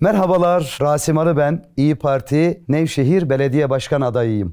Merhabalar, Rasim Arı ben. İyi Parti Nevşehir Belediye Başkan adayıyım.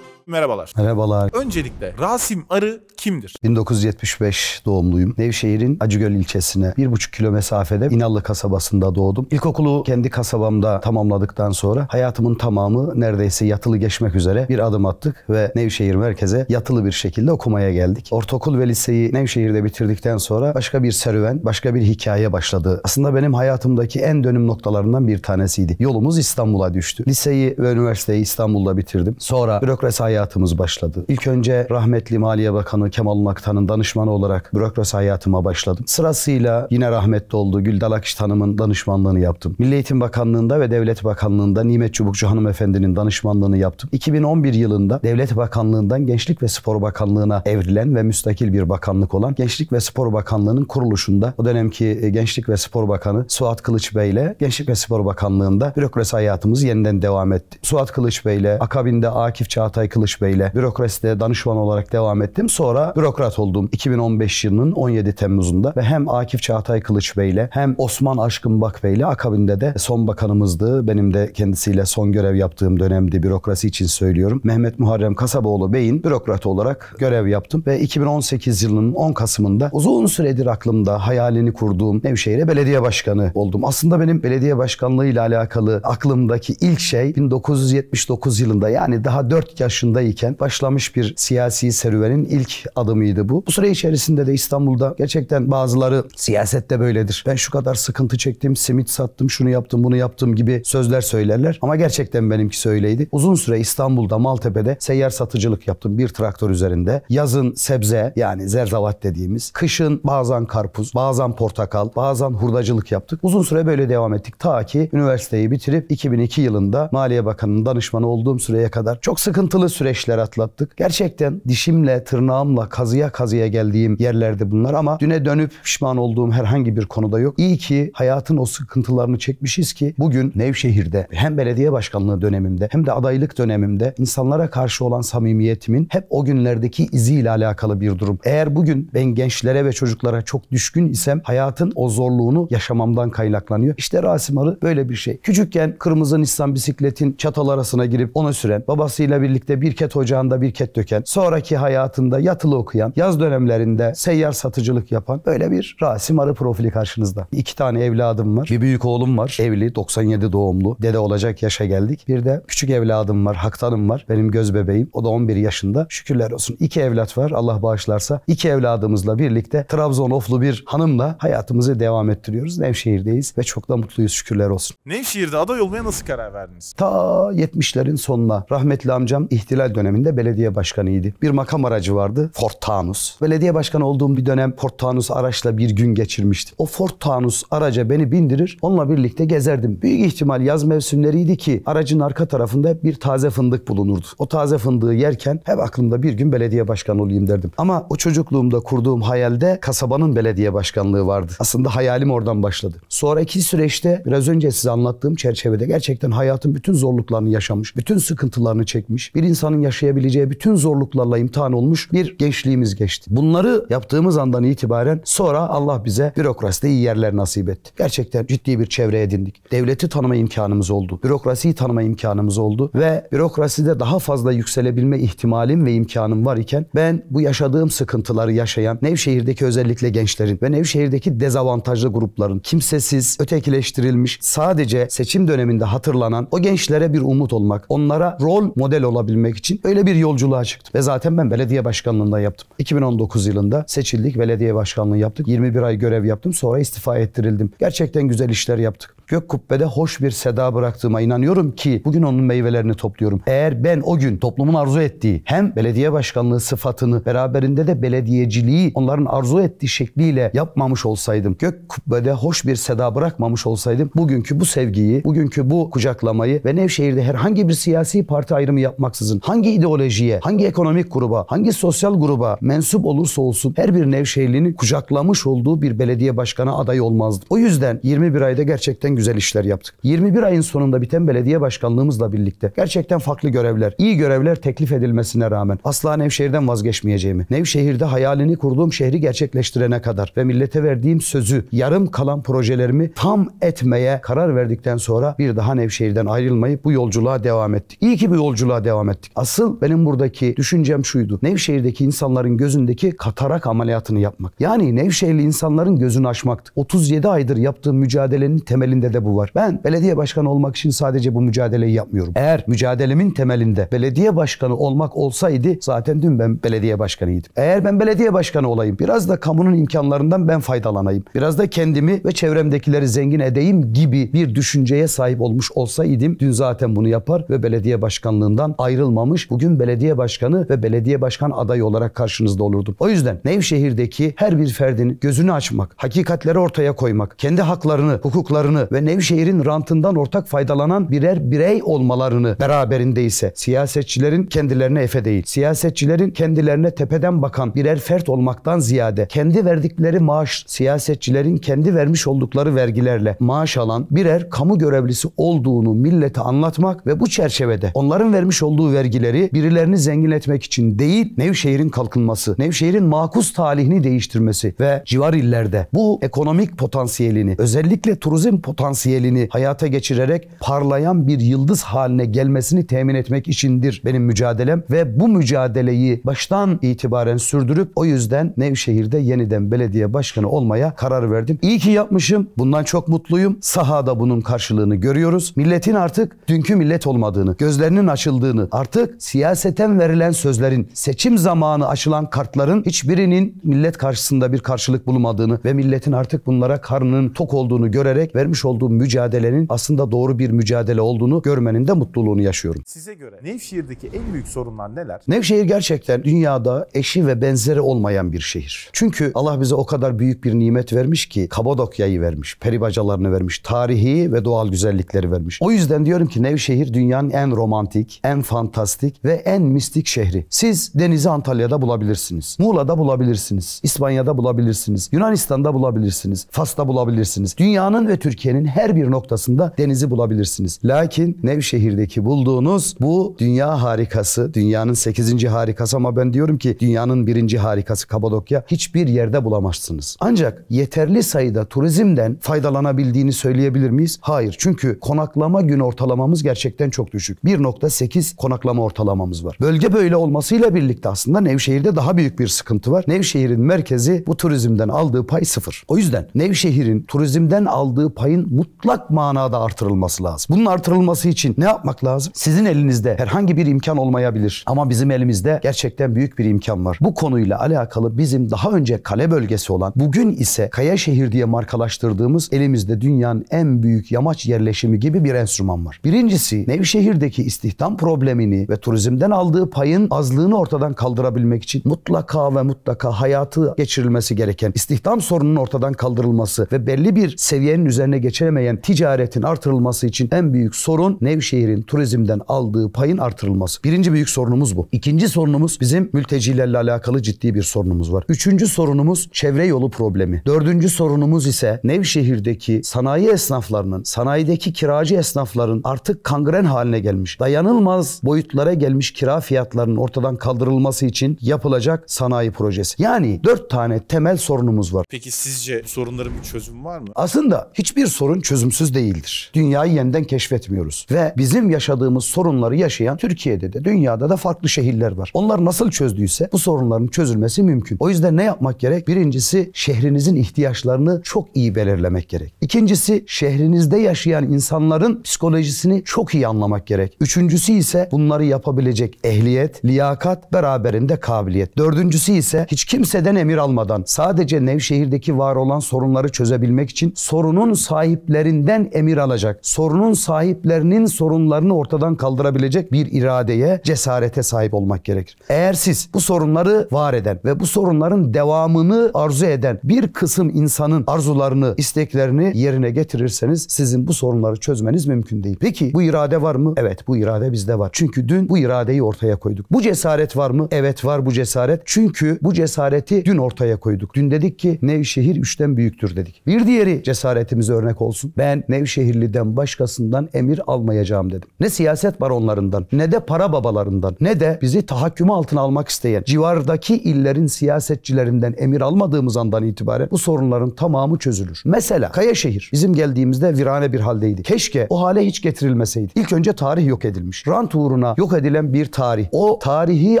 merhabalar. Merhabalar. Öncelikle Rasim Arı kimdir? 1975 doğumluyum. Nevşehir'in Acıgöl ilçesine 1,5 kilo mesafede İnallı kasabasında doğdum. İlkokulu kendi kasabamda tamamladıktan sonra hayatımın tamamı neredeyse yatılı geçmek üzere bir adım attık ve Nevşehir merkeze yatılı bir şekilde okumaya geldik. Ortaokul ve liseyi Nevşehir'de bitirdikten sonra başka bir serüven, başka bir hikaye başladı. Aslında benim hayatımdaki en dönüm noktalarından bir tanesiydi. Yolumuz İstanbul'a düştü. Liseyi ve üniversiteyi İstanbul'da bitirdim. Sonra bürokrasi hayatı hayatımız başladı. İlk önce rahmetli Maliye Bakanı Kemal Unaktan'ın danışmanı olarak bürokrasi hayatıma başladım. Sırasıyla yine rahmetli oldu Güldal Akış Hanım'ın danışmanlığını yaptım. Milli Eğitim Bakanlığı'nda ve Devlet Bakanlığı'nda Nimet Çubukçu hanımefendinin danışmanlığını yaptım. 2011 yılında Devlet Bakanlığı'ndan Gençlik ve Spor Bakanlığı'na evrilen ve müstakil bir bakanlık olan Gençlik ve Spor Bakanlığı'nın kuruluşunda o dönemki e, Gençlik ve Spor Bakanı Suat Kılıç Bey ile Gençlik ve Spor Bakanlığı'nda bürokrasi hayatımız yeniden devam etti. Suat Kılıç Bey ile akabinde Akif Çağatay Kılıç Barış Bey'le bürokraside danışman olarak devam ettim. Sonra bürokrat oldum 2015 yılının 17 Temmuz'unda ve hem Akif Çağatay Kılıç Bey'le hem Osman Aşkın Bak Bey'le akabinde de son bakanımızdı. Benim de kendisiyle son görev yaptığım dönemdi bürokrasi için söylüyorum. Mehmet Muharrem Kasaboğlu Bey'in bürokrat olarak görev yaptım ve 2018 yılının 10 Kasım'ında uzun süredir aklımda hayalini kurduğum Nevşehir'e belediye başkanı oldum. Aslında benim belediye başkanlığı ile alakalı aklımdaki ilk şey 1979 yılında yani daha 4 yaşında yaşındayken başlamış bir siyasi serüvenin ilk adımıydı bu. Bu süre içerisinde de İstanbul'da gerçekten bazıları siyasette böyledir. Ben şu kadar sıkıntı çektim, simit sattım, şunu yaptım, bunu yaptım gibi sözler söylerler. Ama gerçekten benimki söyleydi. Uzun süre İstanbul'da Maltepe'de seyyar satıcılık yaptım bir traktör üzerinde. Yazın sebze yani zerzavat dediğimiz, kışın bazen karpuz, bazen portakal, bazen hurdacılık yaptık. Uzun süre böyle devam ettik ta ki üniversiteyi bitirip 2002 yılında Maliye Bakanı'nın danışmanı olduğum süreye kadar çok sıkıntılı süreçler atlattık. Gerçekten dişimle, tırnağımla kazıya kazıya geldiğim yerlerde bunlar ama düne dönüp pişman olduğum herhangi bir konuda yok. İyi ki hayatın o sıkıntılarını çekmişiz ki bugün Nevşehir'de hem belediye başkanlığı dönemimde hem de adaylık dönemimde insanlara karşı olan samimiyetimin hep o günlerdeki iziyle alakalı bir durum. Eğer bugün ben gençlere ve çocuklara çok düşkün isem hayatın o zorluğunu yaşamamdan kaynaklanıyor. İşte Rasim Arı böyle bir şey. Küçükken kırmızı Nissan bisikletin çatal arasına girip onu süren, babasıyla birlikte bir Birket Ocağı'nda Birket döken, sonraki hayatında yatılı okuyan, yaz dönemlerinde seyyar satıcılık yapan böyle bir Rasim Arı profili karşınızda. İki tane evladım var. Bir büyük oğlum var. Evli, 97 doğumlu. Dede olacak yaşa geldik. Bir de küçük evladım var. Haktanım var. Benim göz bebeğim. O da 11 yaşında. Şükürler olsun. İki evlat var. Allah bağışlarsa. iki evladımızla birlikte Trabzon oflu bir hanımla hayatımızı devam ettiriyoruz. Nevşehir'deyiz ve çok da mutluyuz. Şükürler olsun. Nevşehir'de aday olmaya nasıl karar verdiniz? Ta 70'lerin sonuna rahmetli amcam ihtilal Hilal döneminde belediye başkanıydı. Bir makam aracı vardı Ford Taunus. Belediye başkanı olduğum bir dönem Ford Taunus araçla bir gün geçirmiştim. O Ford Taunus araca beni bindirir onunla birlikte gezerdim. Büyük ihtimal yaz mevsimleriydi ki aracın arka tarafında bir taze fındık bulunurdu. O taze fındığı yerken hep aklımda bir gün belediye başkanı olayım derdim. Ama o çocukluğumda kurduğum hayalde kasabanın belediye başkanlığı vardı. Aslında hayalim oradan başladı. Sonraki süreçte biraz önce size anlattığım çerçevede gerçekten hayatın bütün zorluklarını yaşamış, bütün sıkıntılarını çekmiş bir insan insanın yaşayabileceği bütün zorluklarla imtihan olmuş bir gençliğimiz geçti. Bunları yaptığımız andan itibaren sonra Allah bize bürokraside iyi yerler nasip etti. Gerçekten ciddi bir çevre edindik. Devleti tanıma imkanımız oldu. Bürokrasiyi tanıma imkanımız oldu ve bürokraside daha fazla yükselebilme ihtimalim ve imkanım var iken ben bu yaşadığım sıkıntıları yaşayan Nevşehir'deki özellikle gençlerin ve Nevşehir'deki dezavantajlı grupların kimsesiz, ötekileştirilmiş, sadece seçim döneminde hatırlanan o gençlere bir umut olmak, onlara rol model olabilmek için öyle bir yolculuğa çıktım. Ve zaten ben belediye başkanlığında yaptım. 2019 yılında seçildik, belediye başkanlığı yaptık. 21 ay görev yaptım, sonra istifa ettirildim. Gerçekten güzel işler yaptık. Gök Kubbe'de hoş bir seda bıraktığıma inanıyorum ki bugün onun meyvelerini topluyorum. Eğer ben o gün toplumun arzu ettiği hem belediye başkanlığı sıfatını beraberinde de belediyeciliği onların arzu ettiği şekliyle yapmamış olsaydım, Gök Kubbe'de hoş bir seda bırakmamış olsaydım bugünkü bu sevgiyi, bugünkü bu kucaklamayı ve Nevşehir'de herhangi bir siyasi parti ayrımı yapmaksızın hangi ideolojiye, hangi ekonomik gruba, hangi sosyal gruba mensup olursa olsun her bir Nevşehirli'nin kucaklamış olduğu bir belediye başkanı aday olmazdı. O yüzden 21 ayda gerçekten güzel işler yaptık. 21 ayın sonunda biten belediye başkanlığımızla birlikte gerçekten farklı görevler, iyi görevler teklif edilmesine rağmen asla Nevşehir'den vazgeçmeyeceğimi, Nevşehir'de hayalini kurduğum şehri gerçekleştirene kadar ve millete verdiğim sözü, yarım kalan projelerimi tam etmeye karar verdikten sonra bir daha Nevşehir'den ayrılmayıp bu yolculuğa devam ettik. İyi ki bu yolculuğa devam ettik. Asıl benim buradaki düşüncem şuydu. Nevşehir'deki insanların gözündeki katarak ameliyatını yapmak. Yani Nevşehirli insanların gözünü açmaktı. 37 aydır yaptığım mücadelenin temelinde de bu var. Ben belediye başkanı olmak için sadece bu mücadeleyi yapmıyorum. Eğer mücadelemin temelinde belediye başkanı olmak olsaydı zaten dün ben belediye başkanıydım. Eğer ben belediye başkanı olayım biraz da kamunun imkanlarından ben faydalanayım. Biraz da kendimi ve çevremdekileri zengin edeyim gibi bir düşünceye sahip olmuş olsaydım dün zaten bunu yapar ve belediye başkanlığından ayrılmam olmamış bugün belediye başkanı ve belediye başkan adayı olarak karşınızda olurdum. O yüzden Nevşehir'deki her bir ferdin gözünü açmak, hakikatleri ortaya koymak, kendi haklarını, hukuklarını ve Nevşehir'in rantından ortak faydalanan birer birey olmalarını beraberinde ise siyasetçilerin kendilerine efe değil, siyasetçilerin kendilerine tepeden bakan birer fert olmaktan ziyade kendi verdikleri maaş, siyasetçilerin kendi vermiş oldukları vergilerle maaş alan birer kamu görevlisi olduğunu millete anlatmak ve bu çerçevede onların vermiş olduğu vergi vergileri birilerini zenginletmek için değil Nevşehir'in kalkınması, Nevşehir'in makus talihini değiştirmesi ve civar illerde bu ekonomik potansiyelini özellikle turizm potansiyelini hayata geçirerek parlayan bir yıldız haline gelmesini temin etmek içindir benim mücadelem ve bu mücadeleyi baştan itibaren sürdürüp o yüzden Nevşehir'de yeniden belediye başkanı olmaya karar verdim. İyi ki yapmışım. Bundan çok mutluyum. Sahada bunun karşılığını görüyoruz. Milletin artık dünkü millet olmadığını, gözlerinin açıldığını, artık Artık siyaseten verilen sözlerin, seçim zamanı aşılan kartların hiçbirinin millet karşısında bir karşılık bulmadığını ve milletin artık bunlara karnının tok olduğunu görerek vermiş olduğu mücadelenin aslında doğru bir mücadele olduğunu görmenin de mutluluğunu yaşıyorum. Size göre Nevşehir'deki en büyük sorunlar neler? Nevşehir gerçekten dünyada eşi ve benzeri olmayan bir şehir. Çünkü Allah bize o kadar büyük bir nimet vermiş ki Kapadokya'yı vermiş, peribacalarını vermiş, tarihi ve doğal güzellikleri vermiş. O yüzden diyorum ki Nevşehir dünyanın en romantik, en fantastik fantastik ve en mistik şehri. Siz denizi Antalya'da bulabilirsiniz. Muğla'da bulabilirsiniz. İspanya'da bulabilirsiniz. Yunanistan'da bulabilirsiniz. Fas'ta bulabilirsiniz. Dünyanın ve Türkiye'nin her bir noktasında denizi bulabilirsiniz. Lakin Nevşehir'deki bulduğunuz bu dünya harikası, dünyanın 8. harikası ama ben diyorum ki dünyanın birinci harikası Kapadokya hiçbir yerde bulamazsınız. Ancak yeterli sayıda turizmden faydalanabildiğini söyleyebilir miyiz? Hayır. Çünkü konaklama gün ortalamamız gerçekten çok düşük. 1.8 konaklama ortalamamız var. Bölge böyle olmasıyla birlikte aslında Nevşehir'de daha büyük bir sıkıntı var. Nevşehir'in merkezi bu turizmden aldığı pay sıfır. O yüzden Nevşehir'in turizmden aldığı payın mutlak manada artırılması lazım. Bunun artırılması için ne yapmak lazım? Sizin elinizde herhangi bir imkan olmayabilir ama bizim elimizde gerçekten büyük bir imkan var. Bu konuyla alakalı bizim daha önce kale bölgesi olan bugün ise Kaya Şehir diye markalaştırdığımız elimizde dünyanın en büyük yamaç yerleşimi gibi bir enstrüman var. Birincisi Nevşehir'deki istihdam problemini ve turizmden aldığı payın azlığını ortadan kaldırabilmek için mutlaka ve mutlaka hayatı geçirilmesi gereken istihdam sorununun ortadan kaldırılması ve belli bir seviyenin üzerine geçemeyen ticaretin artırılması için en büyük sorun Nevşehir'in turizmden aldığı payın artırılması. Birinci büyük sorunumuz bu. İkinci sorunumuz bizim mültecilerle alakalı ciddi bir sorunumuz var. Üçüncü sorunumuz çevre yolu problemi. Dördüncü sorunumuz ise Nevşehir'deki sanayi esnaflarının, sanayideki kiracı esnafların artık kangren haline gelmiş, dayanılmaz boyutlar rekordlara gelmiş kira fiyatlarının ortadan kaldırılması için yapılacak sanayi projesi. Yani 4 tane temel sorunumuz var. Peki sizce sorunların bir çözümü var mı? Aslında hiçbir sorun çözümsüz değildir. Dünyayı yeniden keşfetmiyoruz ve bizim yaşadığımız sorunları yaşayan Türkiye'de de dünyada da farklı şehirler var. Onlar nasıl çözdüyse bu sorunların çözülmesi mümkün. O yüzden ne yapmak gerek? Birincisi şehrinizin ihtiyaçlarını çok iyi belirlemek gerek. İkincisi şehrinizde yaşayan insanların psikolojisini çok iyi anlamak gerek. Üçüncüsü ise bunları yapabilecek ehliyet, liyakat, beraberinde kabiliyet. Dördüncüsü ise hiç kimseden emir almadan sadece Nevşehir'deki var olan sorunları çözebilmek için sorunun sahiplerinden emir alacak, sorunun sahiplerinin sorunlarını ortadan kaldırabilecek bir iradeye, cesarete sahip olmak gerekir. Eğer siz bu sorunları var eden ve bu sorunların devamını arzu eden bir kısım insanın arzularını, isteklerini yerine getirirseniz sizin bu sorunları çözmeniz mümkün değil. Peki bu irade var mı? Evet bu irade bizde var. Çünkü dün Bugün bu iradeyi ortaya koyduk. Bu cesaret var mı? Evet var bu cesaret. Çünkü bu cesareti dün ortaya koyduk. Dün dedik ki Nevşehir üçten büyüktür dedik. Bir diğeri cesaretimize örnek olsun. Ben Nevşehirli'den başkasından emir almayacağım dedim. Ne siyaset var baronlarından, ne de para babalarından, ne de bizi tahakkümü altına almak isteyen civardaki illerin siyasetçilerinden emir almadığımız andan itibaren bu sorunların tamamı çözülür. Mesela Kayaşehir bizim geldiğimizde virane bir haldeydi. Keşke o hale hiç getirilmeseydi. İlk önce tarih yok edilmiş. Rant uğruna yok edilen bir tarih. O tarihi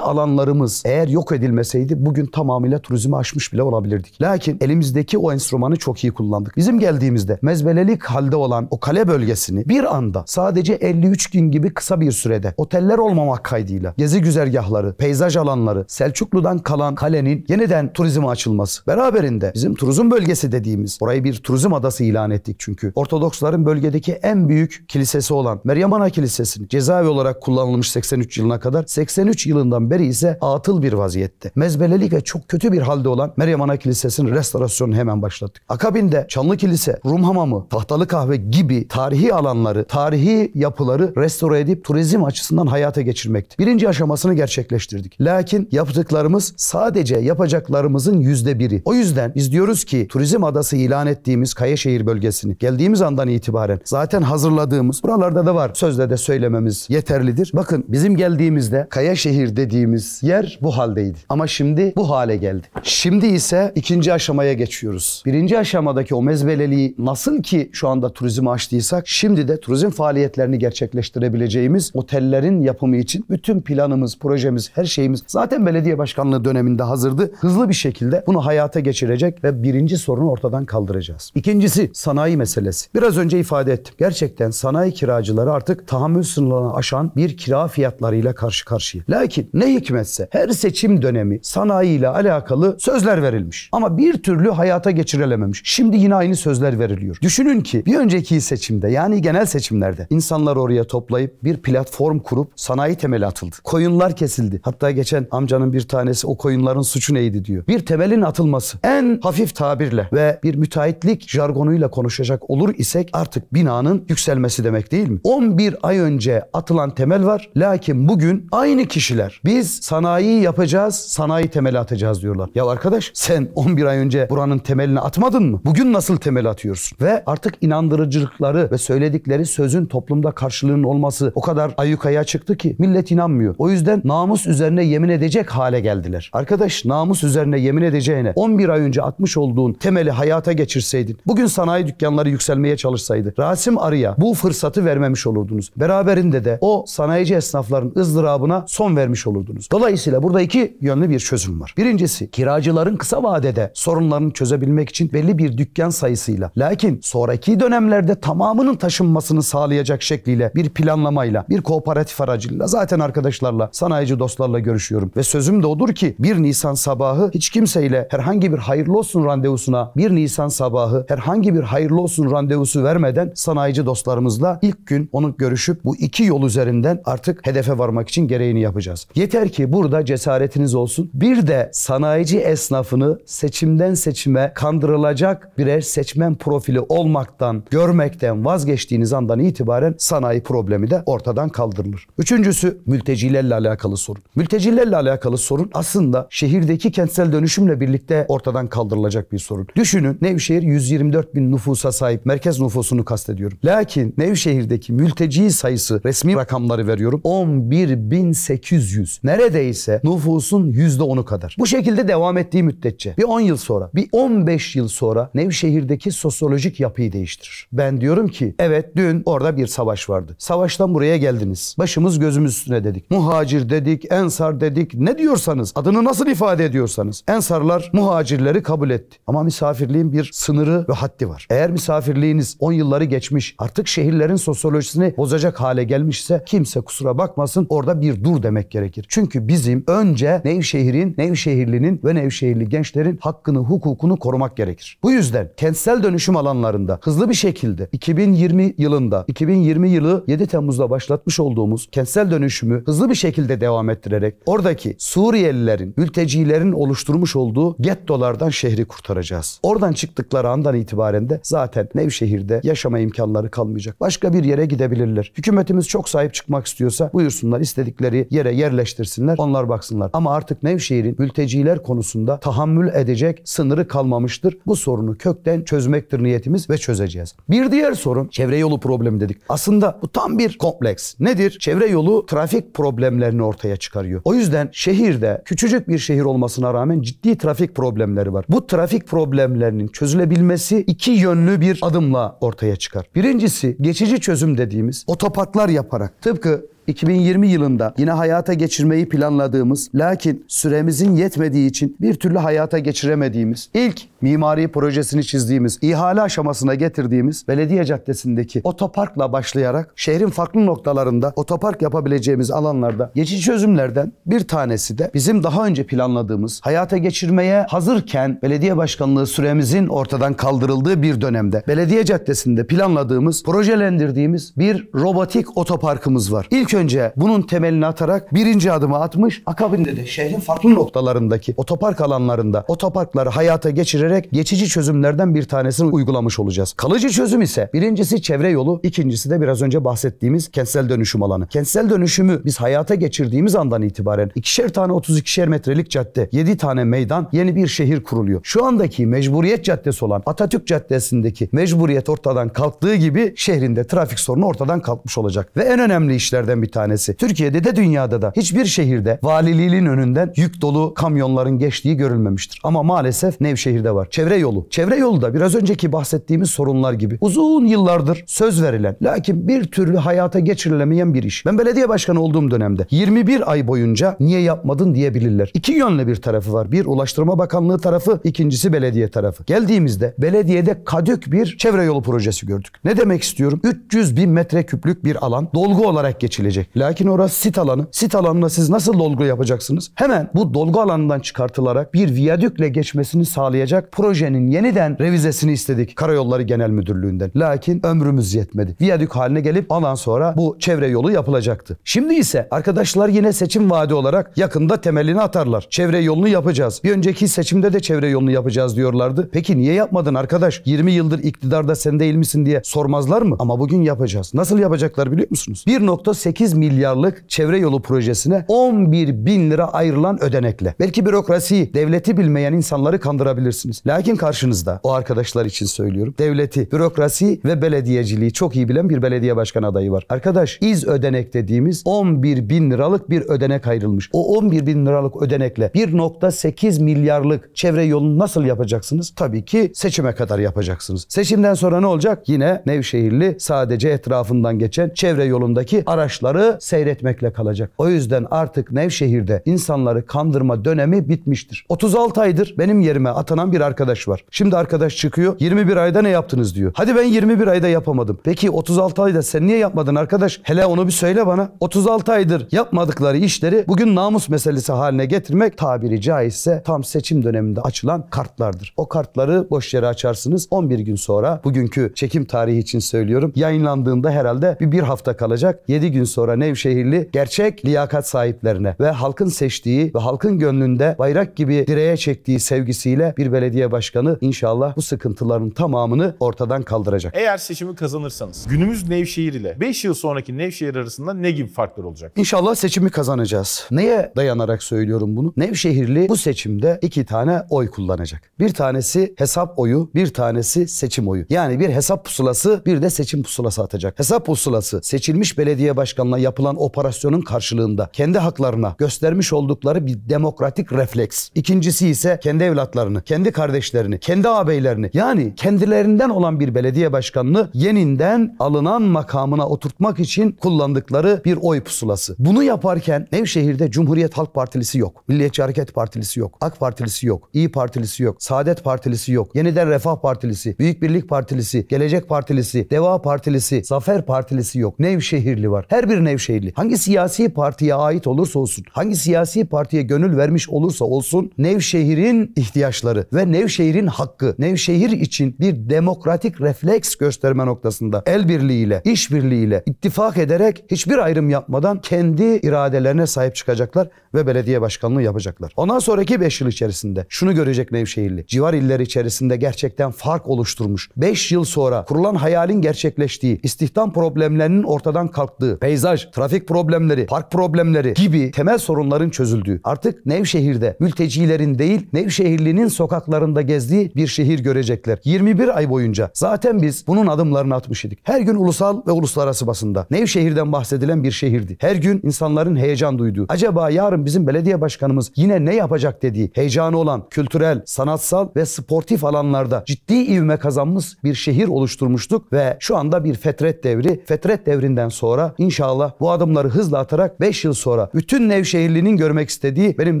alanlarımız eğer yok edilmeseydi bugün tamamıyla turizmi aşmış bile olabilirdik. Lakin elimizdeki o enstrümanı çok iyi kullandık. Bizim geldiğimizde mezbelelik halde olan o kale bölgesini bir anda sadece 53 gün gibi kısa bir sürede oteller olmamak kaydıyla gezi güzergahları, peyzaj alanları, Selçuklu'dan kalan kalenin yeniden turizme açılması. Beraberinde bizim turizm bölgesi dediğimiz orayı bir turizm adası ilan ettik çünkü. Ortodoksların bölgedeki en büyük kilisesi olan Meryem Ana Kilisesi'ni cezaevi olarak kullanılmış 1983 yılına kadar. 83 yılından beri ise atıl bir vaziyette. Mezbelelik ve çok kötü bir halde olan Meryem Ana Kilisesi'nin restorasyonunu hemen başlattık. Akabinde Çanlı Kilise, Rum Hamamı, Tahtalı Kahve gibi tarihi alanları, tarihi yapıları restore edip turizm açısından hayata geçirmekti. Birinci aşamasını gerçekleştirdik. Lakin yaptıklarımız sadece yapacaklarımızın yüzde biri. O yüzden biz diyoruz ki turizm adası ilan ettiğimiz Kayaşehir bölgesini geldiğimiz andan itibaren zaten hazırladığımız buralarda da var sözle de söylememiz yeterlidir. Bakın Bakın bizim geldiğimizde Kayaşehir dediğimiz yer bu haldeydi. Ama şimdi bu hale geldi. Şimdi ise ikinci aşamaya geçiyoruz. Birinci aşamadaki o mezbeleliği nasıl ki şu anda turizm açtıysak şimdi de turizm faaliyetlerini gerçekleştirebileceğimiz otellerin yapımı için bütün planımız, projemiz, her şeyimiz zaten belediye başkanlığı döneminde hazırdı. Hızlı bir şekilde bunu hayata geçirecek ve birinci sorunu ortadan kaldıracağız. İkincisi sanayi meselesi. Biraz önce ifade ettim. Gerçekten sanayi kiracıları artık tahammül sınırlarını aşan bir kira fiyatlarıyla karşı karşıya. Lakin ne hikmetse her seçim dönemi sanayiyle alakalı sözler verilmiş. Ama bir türlü hayata geçirilememiş. Şimdi yine aynı sözler veriliyor. Düşünün ki bir önceki seçimde yani genel seçimlerde insanlar oraya toplayıp bir platform kurup sanayi temeli atıldı. Koyunlar kesildi. Hatta geçen amcanın bir tanesi o koyunların suçu neydi diyor. Bir temelin atılması en hafif tabirle ve bir müteahhitlik jargonuyla konuşacak olur isek artık binanın yükselmesi demek değil mi? 11 ay önce atılan temel var. Lakin bugün aynı kişiler biz sanayi yapacağız, sanayi temeli atacağız diyorlar. Ya arkadaş sen 11 ay önce buranın temelini atmadın mı? Bugün nasıl temel atıyorsun? Ve artık inandırıcılıkları ve söyledikleri sözün toplumda karşılığının olması o kadar ayukaya çıktı ki millet inanmıyor. O yüzden namus üzerine yemin edecek hale geldiler. Arkadaş namus üzerine yemin edeceğine 11 ay önce atmış olduğun temeli hayata geçirseydin, bugün sanayi dükkanları yükselmeye çalışsaydı, Rasim Arı'ya bu fırsatı vermemiş olurdunuz. Beraberinde de o sanayici esnafların ızdırabına son vermiş olurdunuz. Dolayısıyla burada iki yönlü bir çözüm var. Birincisi kiracıların kısa vadede sorunlarını çözebilmek için belli bir dükkan sayısıyla lakin sonraki dönemlerde tamamının taşınmasını sağlayacak şekliyle bir planlamayla bir kooperatif aracılığıyla zaten arkadaşlarla sanayici dostlarla görüşüyorum ve sözüm de odur ki 1 Nisan sabahı hiç kimseyle herhangi bir hayırlı olsun randevusuna 1 Nisan sabahı herhangi bir hayırlı olsun randevusu vermeden sanayici dostlarımızla ilk gün onu görüşüp bu iki yol üzerinden artık Hedefe varmak için gereğini yapacağız. Yeter ki burada cesaretiniz olsun. Bir de sanayici esnafını seçimden seçime kandırılacak birer seçmen profili olmaktan, görmekten vazgeçtiğiniz andan itibaren sanayi problemi de ortadan kaldırılır. Üçüncüsü mültecilerle alakalı sorun. Mültecilerle alakalı sorun aslında şehirdeki kentsel dönüşümle birlikte ortadan kaldırılacak bir sorun. Düşünün Nevşehir 124 bin nüfusa sahip merkez nüfusunu kastediyorum. Lakin Nevşehir'deki mülteci sayısı resmi rakamları veriyorum. 11.800. Neredeyse nüfusun %10'u kadar. Bu şekilde devam ettiği müddetçe bir 10 yıl sonra, bir 15 yıl sonra Nevşehir'deki sosyolojik yapıyı değiştirir. Ben diyorum ki evet dün orada bir savaş vardı. Savaştan buraya geldiniz. Başımız gözümüz üstüne dedik. Muhacir dedik, ensar dedik. Ne diyorsanız, adını nasıl ifade ediyorsanız. Ensarlar muhacirleri kabul etti. Ama misafirliğin bir sınırı ve haddi var. Eğer misafirliğiniz 10 yılları geçmiş, artık şehirlerin sosyolojisini bozacak hale gelmişse kimse kusura kusura bakmasın orada bir dur demek gerekir. Çünkü bizim önce Nevşehir'in, Nevşehirli'nin ve Nevşehirli gençlerin hakkını, hukukunu korumak gerekir. Bu yüzden kentsel dönüşüm alanlarında hızlı bir şekilde 2020 yılında, 2020 yılı 7 Temmuz'da başlatmış olduğumuz kentsel dönüşümü hızlı bir şekilde devam ettirerek oradaki Suriyelilerin, mültecilerin oluşturmuş olduğu gettolardan şehri kurtaracağız. Oradan çıktıkları andan itibaren de zaten Nevşehir'de yaşama imkanları kalmayacak. Başka bir yere gidebilirler. Hükümetimiz çok sahip çıkmak istiyorsa istiyorsa buyursunlar istedikleri yere yerleştirsinler onlar baksınlar. Ama artık Nevşehir'in mülteciler konusunda tahammül edecek sınırı kalmamıştır. Bu sorunu kökten çözmektir niyetimiz ve çözeceğiz. Bir diğer sorun çevre yolu problemi dedik. Aslında bu tam bir kompleks. Nedir? Çevre yolu trafik problemlerini ortaya çıkarıyor. O yüzden şehirde küçücük bir şehir olmasına rağmen ciddi trafik problemleri var. Bu trafik problemlerinin çözülebilmesi iki yönlü bir adımla ortaya çıkar. Birincisi geçici çözüm dediğimiz otoparklar yaparak tıpkı 2020 yılında yine hayata geçirmeyi planladığımız lakin süremizin yetmediği için bir türlü hayata geçiremediğimiz ilk mimari projesini çizdiğimiz, ihale aşamasına getirdiğimiz belediye caddesindeki otoparkla başlayarak şehrin farklı noktalarında otopark yapabileceğimiz alanlarda geçici çözümlerden bir tanesi de bizim daha önce planladığımız hayata geçirmeye hazırken belediye başkanlığı süremizin ortadan kaldırıldığı bir dönemde belediye caddesinde planladığımız, projelendirdiğimiz bir robotik otoparkımız var. İlk ilk önce bunun temelini atarak birinci adımı atmış. Akabinde de şehrin farklı noktalarındaki otopark alanlarında otoparkları hayata geçirerek geçici çözümlerden bir tanesini uygulamış olacağız. Kalıcı çözüm ise birincisi çevre yolu, ikincisi de biraz önce bahsettiğimiz kentsel dönüşüm alanı. Kentsel dönüşümü biz hayata geçirdiğimiz andan itibaren ikişer tane 32'şer metrelik cadde, 7 tane meydan, yeni bir şehir kuruluyor. Şu andaki Mecburiyet Caddesi olan Atatürk Caddesi'ndeki mecburiyet ortadan kalktığı gibi şehrinde trafik sorunu ortadan kalkmış olacak. Ve en önemli işlerden bir tanesi. Türkiye'de de dünyada da hiçbir şehirde valiliğin önünden yük dolu kamyonların geçtiği görülmemiştir. Ama maalesef Nevşehir'de var. Çevre yolu. Çevre yolu da biraz önceki bahsettiğimiz sorunlar gibi uzun yıllardır söz verilen lakin bir türlü hayata geçirilemeyen bir iş. Ben belediye başkanı olduğum dönemde 21 ay boyunca niye yapmadın diyebilirler. İki yönlü bir tarafı var. Bir Ulaştırma Bakanlığı tarafı, ikincisi belediye tarafı. Geldiğimizde belediyede kadük bir çevre yolu projesi gördük. Ne demek istiyorum? 300 bin metreküplük bir alan dolgu olarak geçilecek gelecek. Lakin orası sit alanı. Sit alanına siz nasıl dolgu yapacaksınız? Hemen bu dolgu alanından çıkartılarak bir viyadükle geçmesini sağlayacak projenin yeniden revizesini istedik Karayolları Genel Müdürlüğü'nden. Lakin ömrümüz yetmedi. Viyadük haline gelip alan sonra bu çevre yolu yapılacaktı. Şimdi ise arkadaşlar yine seçim vaadi olarak yakında temelini atarlar. Çevre yolunu yapacağız. Bir önceki seçimde de çevre yolunu yapacağız diyorlardı. Peki niye yapmadın arkadaş? 20 yıldır iktidarda sen değil misin diye sormazlar mı? Ama bugün yapacağız. Nasıl yapacaklar biliyor musunuz? 1.8 8 milyarlık çevre yolu projesine 11 bin lira ayrılan ödenekle. Belki bürokrasiyi, devleti bilmeyen insanları kandırabilirsiniz. Lakin karşınızda o arkadaşlar için söylüyorum. Devleti, bürokrasi ve belediyeciliği çok iyi bilen bir belediye başkan adayı var. Arkadaş iz ödenek dediğimiz 11 bin liralık bir ödenek ayrılmış. O 11 bin liralık ödenekle 1.8 milyarlık çevre yolunu nasıl yapacaksınız? Tabii ki seçime kadar yapacaksınız. Seçimden sonra ne olacak? Yine Nevşehirli sadece etrafından geçen çevre yolundaki araçlar fotoğrafları seyretmekle kalacak. O yüzden artık Nevşehir'de insanları kandırma dönemi bitmiştir. 36 aydır benim yerime atanan bir arkadaş var. Şimdi arkadaş çıkıyor 21 ayda ne yaptınız diyor. Hadi ben 21 ayda yapamadım. Peki 36 ayda sen niye yapmadın arkadaş? Hele onu bir söyle bana. 36 aydır yapmadıkları işleri bugün namus meselesi haline getirmek tabiri caizse tam seçim döneminde açılan kartlardır. O kartları boş yere açarsınız. 11 gün sonra bugünkü çekim tarihi için söylüyorum. Yayınlandığında herhalde bir, bir hafta kalacak. 7 gün sonra sonra Nevşehirli gerçek liyakat sahiplerine ve halkın seçtiği ve halkın gönlünde bayrak gibi direğe çektiği sevgisiyle bir belediye başkanı inşallah bu sıkıntıların tamamını ortadan kaldıracak. Eğer seçimi kazanırsanız günümüz Nevşehir ile 5 yıl sonraki Nevşehir arasında ne gibi farklar olacak? İnşallah seçimi kazanacağız. Neye dayanarak söylüyorum bunu? Nevşehirli bu seçimde iki tane oy kullanacak. Bir tanesi hesap oyu, bir tanesi seçim oyu. Yani bir hesap pusulası, bir de seçim pusulası atacak. Hesap pusulası seçilmiş belediye başkanı Başkanlığı'na yapılan operasyonun karşılığında kendi haklarına göstermiş oldukları bir demokratik refleks. İkincisi ise kendi evlatlarını, kendi kardeşlerini, kendi ağabeylerini yani kendilerinden olan bir belediye başkanını yeninden alınan makamına oturtmak için kullandıkları bir oy pusulası. Bunu yaparken Nevşehir'de Cumhuriyet Halk Partilisi yok. Milliyetçi Hareket Partilisi yok. AK Partilisi yok. İyi Partilisi yok. Saadet Partilisi yok. Yeniden Refah Partilisi, Büyük Birlik Partilisi, Gelecek Partilisi, Deva Partilisi, Zafer Partilisi yok. Nevşehirli var. Her bir bir Nevşehirli hangi siyasi partiye ait olursa olsun, hangi siyasi partiye gönül vermiş olursa olsun Nevşehir'in ihtiyaçları ve Nevşehir'in hakkı, Nevşehir için bir demokratik refleks gösterme noktasında el birliğiyle, iş birliğiyle ittifak ederek hiçbir ayrım yapmadan kendi iradelerine sahip çıkacaklar ve belediye başkanlığı yapacaklar. Ondan sonraki 5 yıl içerisinde şunu görecek Nevşehirli. Civar iller içerisinde gerçekten fark oluşturmuş. 5 yıl sonra kurulan hayalin gerçekleştiği, istihdam problemlerinin ortadan kalktığı, peyzaj peyzaj, trafik problemleri, park problemleri gibi temel sorunların çözüldüğü, artık Nevşehir'de mültecilerin değil Nevşehirlinin sokaklarında gezdiği bir şehir görecekler. 21 ay boyunca zaten biz bunun adımlarını atmış idik. Her gün ulusal ve uluslararası basında Nevşehir'den bahsedilen bir şehirdi. Her gün insanların heyecan duyduğu, acaba yarın bizim belediye başkanımız yine ne yapacak dediği, heyecanı olan kültürel, sanatsal ve sportif alanlarda ciddi ivme kazanmış bir şehir oluşturmuştuk ve şu anda bir fetret devri, fetret devrinden sonra inşallah inşallah bu adımları hızla atarak 5 yıl sonra bütün Nevşehirli'nin görmek istediği benim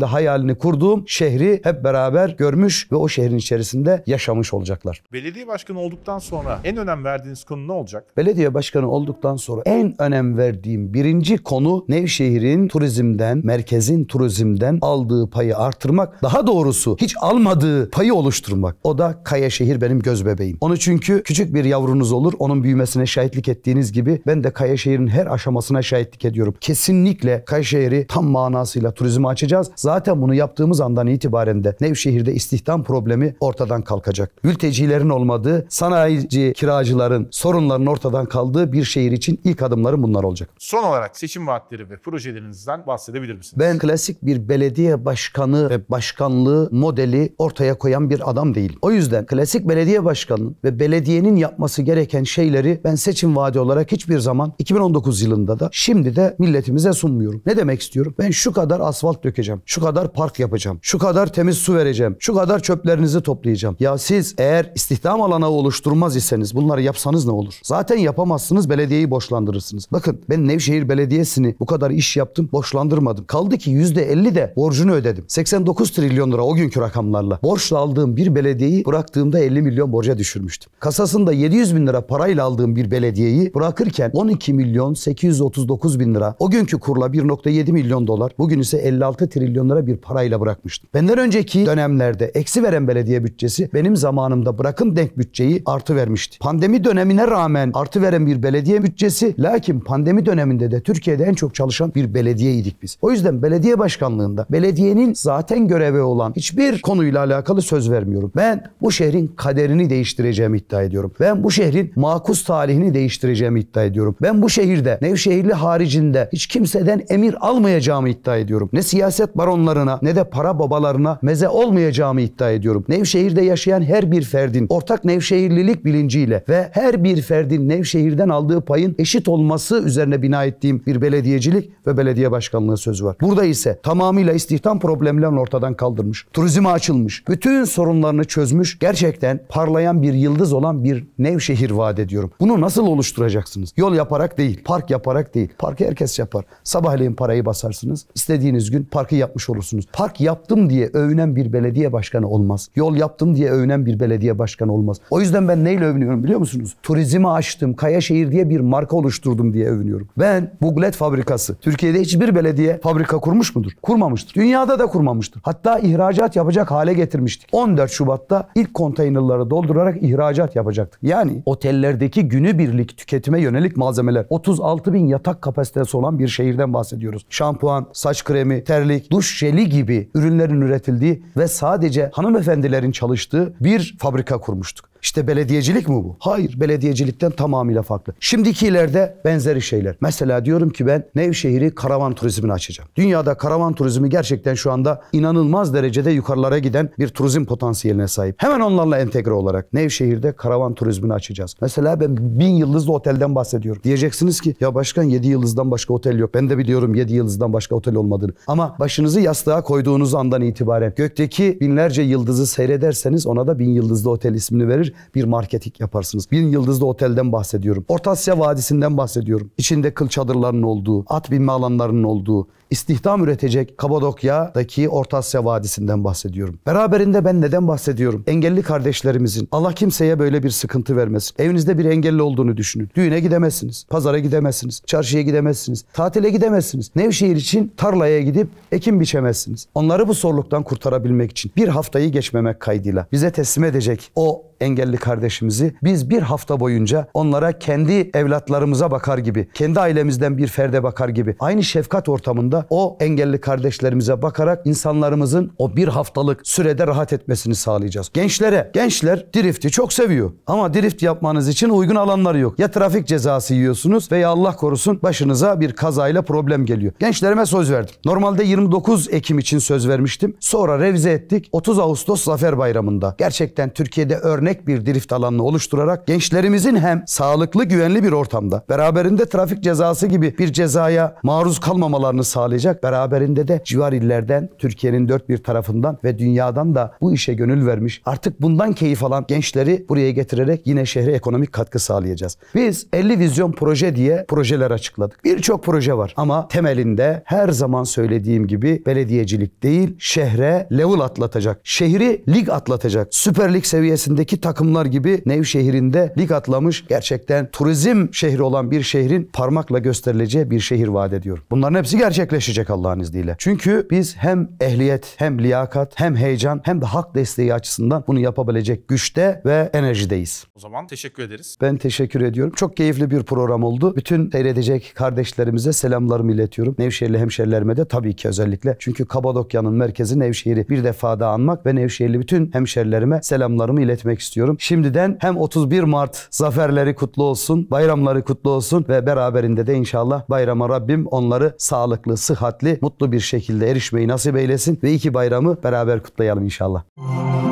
de hayalini kurduğum şehri hep beraber görmüş ve o şehrin içerisinde yaşamış olacaklar. Belediye başkanı olduktan sonra en önem verdiğiniz konu ne olacak? Belediye başkanı olduktan sonra en önem verdiğim birinci konu Nevşehir'in turizmden, merkezin turizmden aldığı payı artırmak. Daha doğrusu hiç almadığı payı oluşturmak. O da Kayaşehir benim göz bebeğim. Onu çünkü küçük bir yavrunuz olur. Onun büyümesine şahitlik ettiğiniz gibi ben de Kayaşehir'in her aşaması olmasına şahitlik ediyorum. Kesinlikle Kayseri tam manasıyla turizmi açacağız. Zaten bunu yaptığımız andan itibaren de Nevşehir'de istihdam problemi ortadan kalkacak. Mültecilerin olmadığı, sanayici, kiracıların sorunların ortadan kaldığı bir şehir için ilk adımlarım bunlar olacak. Son olarak seçim vaatleri ve projelerinizden bahsedebilir misiniz? Ben klasik bir belediye başkanı ve başkanlığı modeli ortaya koyan bir adam değil O yüzden klasik belediye başkanının ve belediyenin yapması gereken şeyleri ben seçim vaadi olarak hiçbir zaman 2019 yılında zamanda da şimdi de milletimize sunmuyorum. Ne demek istiyorum? Ben şu kadar asfalt dökeceğim, şu kadar park yapacağım, şu kadar temiz su vereceğim, şu kadar çöplerinizi toplayacağım. Ya siz eğer istihdam alanı oluşturmaz iseniz bunları yapsanız ne olur? Zaten yapamazsınız belediyeyi boşlandırırsınız. Bakın ben Nevşehir Belediyesi'ni bu kadar iş yaptım boşlandırmadım. Kaldı ki %50 de borcunu ödedim. 89 trilyon lira o günkü rakamlarla. Borçla aldığım bir belediyeyi bıraktığımda 50 milyon borca düşürmüştüm. Kasasında 700 bin lira parayla aldığım bir belediyeyi bırakırken 12 milyon 800 739 bin lira. O günkü kurla 1.7 milyon dolar. Bugün ise 56 trilyon lira bir parayla bırakmıştım. Benden önceki dönemlerde eksi veren belediye bütçesi benim zamanımda bırakın denk bütçeyi artı vermişti. Pandemi dönemine rağmen artı veren bir belediye bütçesi lakin pandemi döneminde de Türkiye'de en çok çalışan bir belediyeydik biz. O yüzden belediye başkanlığında belediyenin zaten görevi olan hiçbir konuyla alakalı söz vermiyorum. Ben bu şehrin kaderini değiştireceğimi iddia ediyorum. Ben bu şehrin makus tarihini değiştireceğimi iddia ediyorum. Ben bu şehirde Nevşehir Bahçeşehirli haricinde hiç kimseden emir almayacağımı iddia ediyorum. Ne siyaset baronlarına ne de para babalarına meze olmayacağımı iddia ediyorum. Nevşehir'de yaşayan her bir ferdin ortak Nevşehirlilik bilinciyle ve her bir ferdin Nevşehir'den aldığı payın eşit olması üzerine bina ettiğim bir belediyecilik ve belediye başkanlığı sözü var. Burada ise tamamıyla istihdam problemlerini ortadan kaldırmış. Turizme açılmış. Bütün sorunlarını çözmüş. Gerçekten parlayan bir yıldız olan bir Nevşehir vaat ediyorum. Bunu nasıl oluşturacaksınız? Yol yaparak değil, park yaparak olarak değil. Parkı herkes yapar. Sabahleyin parayı basarsınız. İstediğiniz gün parkı yapmış olursunuz. Park yaptım diye övünen bir belediye başkanı olmaz. Yol yaptım diye övünen bir belediye başkanı olmaz. O yüzden ben neyle övünüyorum biliyor musunuz? Turizmi açtım, Kayaşehir diye bir marka oluşturdum diye övünüyorum. Ben Buglet fabrikası. Türkiye'de hiçbir belediye fabrika kurmuş mudur? Kurmamıştır. Dünyada da kurmamıştır. Hatta ihracat yapacak hale getirmiştik. 14 Şubat'ta ilk konteynerları doldurarak ihracat yapacaktık. Yani otellerdeki günübirlik tüketime yönelik malzemeler 36 bin yatak kapasitesi olan bir şehirden bahsediyoruz. Şampuan, saç kremi, terlik, duş jeli gibi ürünlerin üretildiği ve sadece hanımefendilerin çalıştığı bir fabrika kurmuştuk. İşte belediyecilik mi bu? Hayır, belediyecilikten tamamıyla farklı. Şimdiki Şimdikilerde benzeri şeyler. Mesela diyorum ki ben Nevşehir'i karavan turizmini açacağım. Dünyada karavan turizmi gerçekten şu anda inanılmaz derecede yukarılara giden bir turizm potansiyeline sahip. Hemen onlarla entegre olarak Nevşehir'de karavan turizmini açacağız. Mesela ben bin yıldızlı otelden bahsediyorum. Diyeceksiniz ki ya başkan yedi yıldızdan başka otel yok. Ben de biliyorum yedi yıldızdan başka otel olmadığını. Ama başınızı yastığa koyduğunuz andan itibaren gökteki binlerce yıldızı seyrederseniz ona da bin yıldızlı otel ismini verir bir marketik yaparsınız. Bin yıldızlı otelden bahsediyorum. Orta Asya Vadisi'nden bahsediyorum. İçinde kıl çadırlarının olduğu, at binme alanlarının olduğu, istihdam üretecek Kapadokya'daki Orta Asya Vadisi'nden bahsediyorum. Beraberinde ben neden bahsediyorum? Engelli kardeşlerimizin Allah kimseye böyle bir sıkıntı vermesin. Evinizde bir engelli olduğunu düşünün. Düğüne gidemezsiniz, pazara gidemezsiniz, çarşıya gidemezsiniz, tatile gidemezsiniz. Nevşehir için tarlaya gidip ekim biçemezsiniz. Onları bu zorluktan kurtarabilmek için bir haftayı geçmemek kaydıyla bize teslim edecek o engelli engelli kardeşimizi biz bir hafta boyunca onlara kendi evlatlarımıza bakar gibi, kendi ailemizden bir ferde bakar gibi aynı şefkat ortamında o engelli kardeşlerimize bakarak insanlarımızın o bir haftalık sürede rahat etmesini sağlayacağız. Gençlere, gençler drifti çok seviyor ama drift yapmanız için uygun alanları yok. Ya trafik cezası yiyorsunuz veya Allah korusun başınıza bir kazayla problem geliyor. Gençlerime söz verdim. Normalde 29 Ekim için söz vermiştim. Sonra revize ettik. 30 Ağustos Zafer Bayramı'nda. Gerçekten Türkiye'de örnek bir bir drift alanını oluşturarak gençlerimizin hem sağlıklı güvenli bir ortamda beraberinde trafik cezası gibi bir cezaya maruz kalmamalarını sağlayacak. Beraberinde de civar illerden Türkiye'nin dört bir tarafından ve dünyadan da bu işe gönül vermiş artık bundan keyif alan gençleri buraya getirerek yine şehre ekonomik katkı sağlayacağız. Biz 50 vizyon proje diye projeler açıkladık. Birçok proje var ama temelinde her zaman söylediğim gibi belediyecilik değil şehre level atlatacak, şehri lig atlatacak, Süper Lig seviyesindeki takım takımlar gibi Nevşehir'inde lig atlamış gerçekten turizm şehri olan bir şehrin parmakla gösterileceği bir şehir vaat ediyorum. Bunların hepsi gerçekleşecek Allah'ın izniyle. Çünkü biz hem ehliyet hem liyakat hem heyecan hem de hak desteği açısından bunu yapabilecek güçte ve enerjideyiz. O zaman teşekkür ederiz. Ben teşekkür ediyorum. Çok keyifli bir program oldu. Bütün seyredecek kardeşlerimize selamlarımı iletiyorum. Nevşehirli hemşerilerime de tabii ki özellikle. Çünkü Kapadokya'nın merkezi Nevşehir'i bir defa daha anmak ve Nevşehirli bütün hemşerilerime selamlarımı iletmek istiyorum ediyorum. Şimdiden hem 31 Mart zaferleri kutlu olsun, bayramları kutlu olsun ve beraberinde de inşallah bayrama Rabbim onları sağlıklı, sıhhatli, mutlu bir şekilde erişmeyi nasip eylesin ve iki bayramı beraber kutlayalım inşallah. Müzik